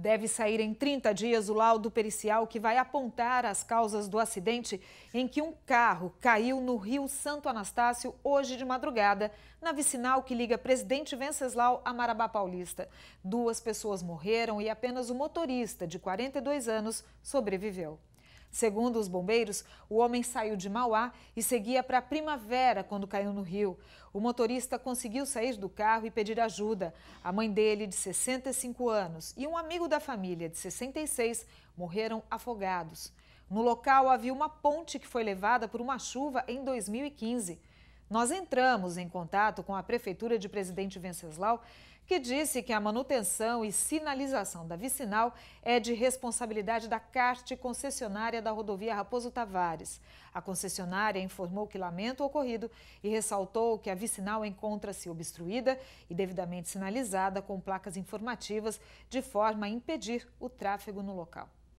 Deve sair em 30 dias o laudo pericial que vai apontar as causas do acidente em que um carro caiu no Rio Santo Anastácio hoje de madrugada, na vicinal que liga Presidente Venceslau a Marabá Paulista. Duas pessoas morreram e apenas o motorista, de 42 anos, sobreviveu. Segundo os bombeiros, o homem saiu de Mauá e seguia para Primavera quando caiu no rio. O motorista conseguiu sair do carro e pedir ajuda. A mãe dele, de 65 anos, e um amigo da família, de 66, morreram afogados. No local havia uma ponte que foi levada por uma chuva em 2015. Nós entramos em contato com a Prefeitura de Presidente Venceslau, que disse que a manutenção e sinalização da vicinal é de responsabilidade da CART concessionária da rodovia Raposo Tavares. A concessionária informou que lamenta o ocorrido e ressaltou que a vicinal encontra-se obstruída e devidamente sinalizada com placas informativas, de forma a impedir o tráfego no local.